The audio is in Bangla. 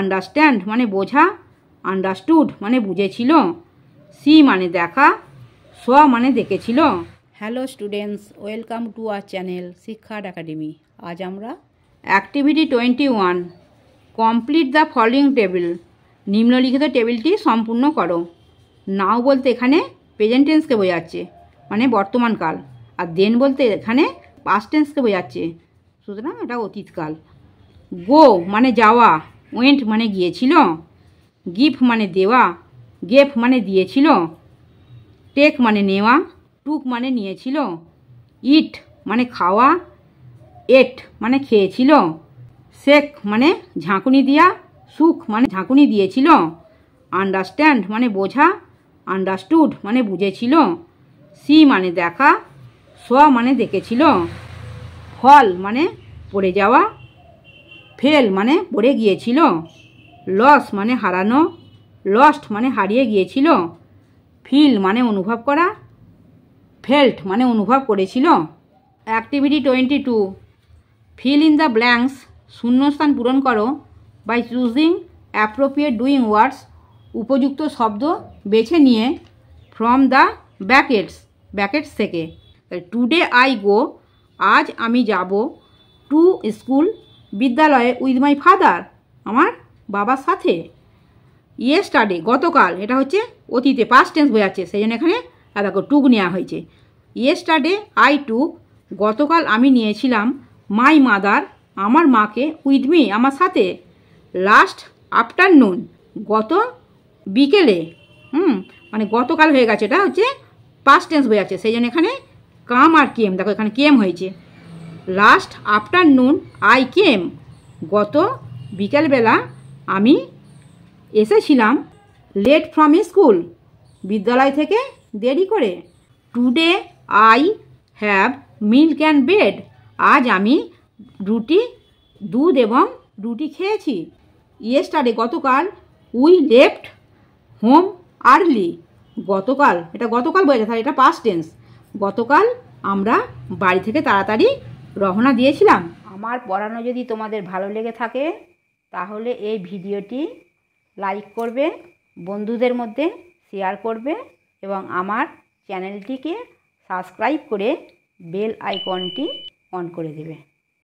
আন্ডারস্ট্যান্ড মানে বোঝা আন্ডারস্টুড মানে বুঝেছিল সি মানে দেখা স মানে দেখেছিল hello students welcome to our channel শিক্ষার একাডেমি আজ আমরা activity twenty one complete the following table নিম্নলিখিত টেবিলটি সম্পূর্ণ করো নাও বলতে এখানে প্রেজেন্টেন্সকে বোঝাচ্ছে মানে বর্তমানকাল আর দেন বলতে এখানে পাস্টেন্সকে বোঝাচ্ছে সুতরাং এটা অতীতকাল গো মানে যাওয়া ওয়েন্ট মানে গিয়েছিল গিফ মানে দেওয়া গেফ মানে দিয়েছিল টেক মানে নেওয়া টুক মানে নিয়েছিল ইট মানে খাওয়া এট মানে খেয়েছিল শেক মানে ঝাঁকুনি দিয়া সুখ মানে ঝাঁকুনি দিয়েছিল আন্ডারস্ট্যান্ড মানে বোঝা আন্ডারস্টুড মানে বুঝেছিল সি মানে দেখা স মানে দেখেছিল ফল মানে পড়ে যাওয়া ফেল মানে পড়ে গিয়েছিল লস মানে হারানো লস্ট মানে হারিয়ে গিয়েছিল ফিল মানে অনুভব করা ফেল্ট মানে অনুভব করেছিল activity twenty two fill in the blanks শূন্যস্থান পূরণ করো by choosing appropriate doing words উপযুক্ত শব্দ বেছে নিয়ে ফ্রম দ্য ব্যাকেটস ব্যাকেটস থেকে টুডে আই গো আজ আমি যাব টু স্কুল বিদ্যালয়ে উইথ মাই ফাদার আমার বাবার সাথে ইয়ে স্টাডি গতকাল এটা হচ্ছে অতীতে পাস্ট টেন্স আছে সেই জন্য এখানে দেখো টুক নেওয়া হয়েছে ইয়ে স্টাডে আই টুক গতকাল আমি নিয়েছিলাম মাই মাদার আমার মাকে উইথ মি আমার সাথে লাস্ট আফটারনুন গত বিকেলে হুম মানে গতকাল হয়ে গেছে এটা হচ্ছে পাস্ট টেন্স আছে সেই জন্য এখানে কাম আর কেম দেখো এখানে কেম হয়েছে লাস্ট আফটারনুন আই কেম গত বিকালবেলা আমি এসেছিলাম লেট ফ্রম স্কুল বিদ্যালয় থেকে দেরি করে today I have milk and bread আজ আমি রুটি দুধ এবং রুটি খেয়েছি ইয়েস্টারে গতকাল উই লেফট হোম আর্লি গতকাল এটা গতকাল বলেছে তাহলে এটা পাস্ট টেন্স গতকাল আমরা বাড়ি থেকে তাড়াতাড়ি রহনা দিয়েছিলাম আমার পড়ানো যদি তোমাদের ভালো লেগে থাকে তাহলে এই ভিডিওটি লাইক করবে বন্ধুদের মধ্যে শেয়ার করবে এবং আমার চ্যানেলটিকে সাবস্ক্রাইব করে বেল আইকনটি অন করে দেবে